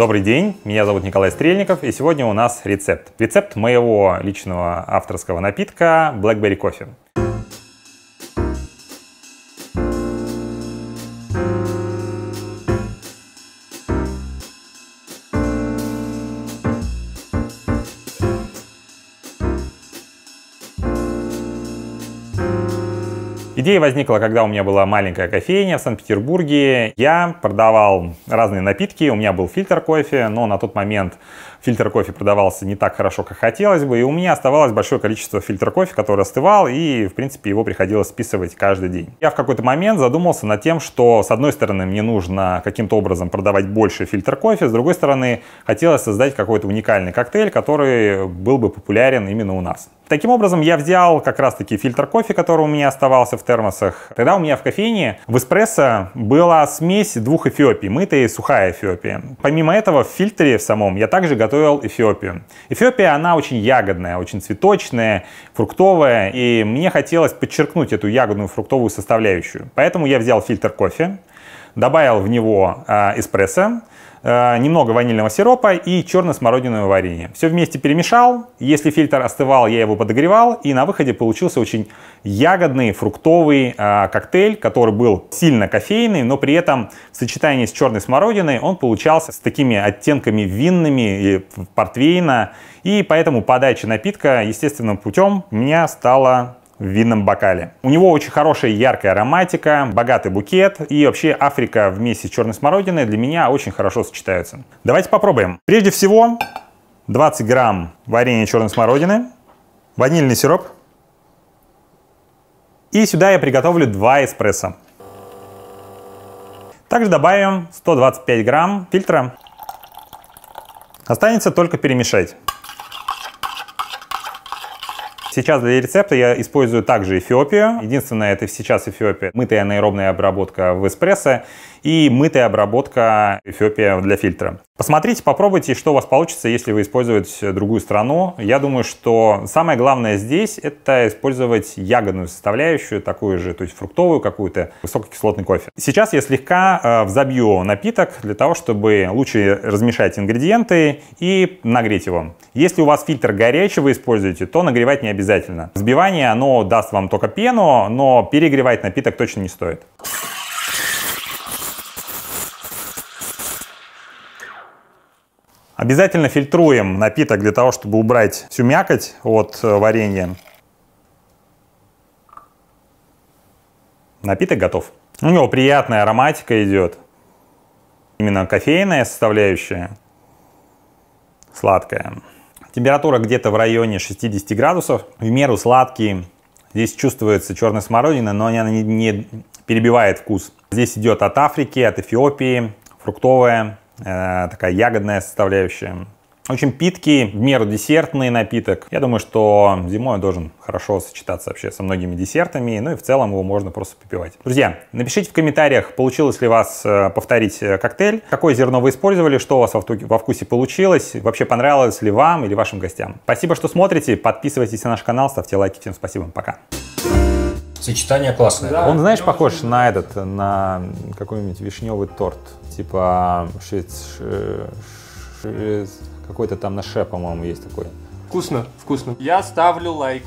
Добрый день, меня зовут Николай Стрельников, и сегодня у нас рецепт. Рецепт моего личного авторского напитка Blackberry Coffee. Идея возникла, когда у меня была маленькая кофейня в Санкт-Петербурге. Я продавал разные напитки, у меня был фильтр кофе, но на тот момент фильтр кофе продавался не так хорошо, как хотелось бы, и у меня оставалось большое количество фильтра кофе, который остывал, и, в принципе, его приходилось списывать каждый день. Я в какой-то момент задумался над тем, что, с одной стороны, мне нужно каким-то образом продавать больше фильтр кофе, с другой стороны, хотелось создать какой-то уникальный коктейль, который был бы популярен именно у нас. Таким образом, я взял как раз-таки фильтр кофе, который у меня оставался в термосах. Тогда у меня в кофейне в эспрессо была смесь двух эфиопий, мытая и сухая эфиопия. Помимо этого, в фильтре в самом я также готовил эфиопию. Эфиопия, она очень ягодная, очень цветочная, фруктовая, и мне хотелось подчеркнуть эту ягодную фруктовую составляющую. Поэтому я взял фильтр кофе, добавил в него а, эспрессо, а, немного ванильного сиропа и черно смородиновое варенье. Все вместе перемешал. Если фильтр остывал, я его подогревал. И на выходе получился очень ягодный фруктовый э, коктейль, который был сильно кофейный, но при этом в сочетании с черной смородиной он получался с такими оттенками винными и портвейна. И поэтому подача напитка естественным путем у меня стала в винном бокале. У него очень хорошая яркая ароматика, богатый букет и вообще Африка вместе с черной смородиной для меня очень хорошо сочетаются. Давайте попробуем. Прежде всего 20 грамм варенья черной смородины, ванильный сироп. И сюда я приготовлю 2 эспрессо. Также добавим 125 грамм фильтра. Останется только перемешать. Сейчас для рецепта я использую также Эфиопию. Единственное, это сейчас Эфиопия. Мытая анаэробная обработка в эспрессо и мытая обработка Эфиопия для фильтра. Посмотрите, попробуйте, что у вас получится, если вы используете другую страну. Я думаю, что самое главное здесь – это использовать ягодную составляющую, такую же, то есть фруктовую какую-то, высококислотный кофе. Сейчас я слегка э, взобью напиток для того, чтобы лучше размешать ингредиенты и нагреть его. Если у вас фильтр горячий вы используете, то нагревать не обязательно. Взбивание, оно даст вам только пену, но перегревать напиток точно не стоит. Обязательно фильтруем напиток для того, чтобы убрать всю мякоть от э, варенья. Напиток готов. У него приятная ароматика идет. Именно кофейная составляющая. Сладкая. Температура где-то в районе 60 градусов. В меру сладкий. Здесь чувствуется черная смородина, но она не, перебивает вкус. Здесь идет от Африки, от Эфиопии, фруктовая. Э, такая ягодная составляющая. Очень питкий, в меру десертный напиток. Я думаю, что зимой он должен хорошо сочетаться вообще со многими десертами, ну и в целом его можно просто попивать. Друзья, напишите в комментариях, получилось ли вас э, повторить э, коктейль, какое зерно вы использовали, что у вас во вкусе получилось, вообще понравилось ли вам или вашим гостям. Спасибо, что смотрите, подписывайтесь на наш канал, ставьте лайки, всем спасибо, пока. Сочетание классное. Да, Он, знаешь, похож очень... на этот, на какой-нибудь вишневый торт. Типа шиц, шиц, какой-то там на ше, по-моему, есть такой. Вкусно, вкусно. Я ставлю лайк.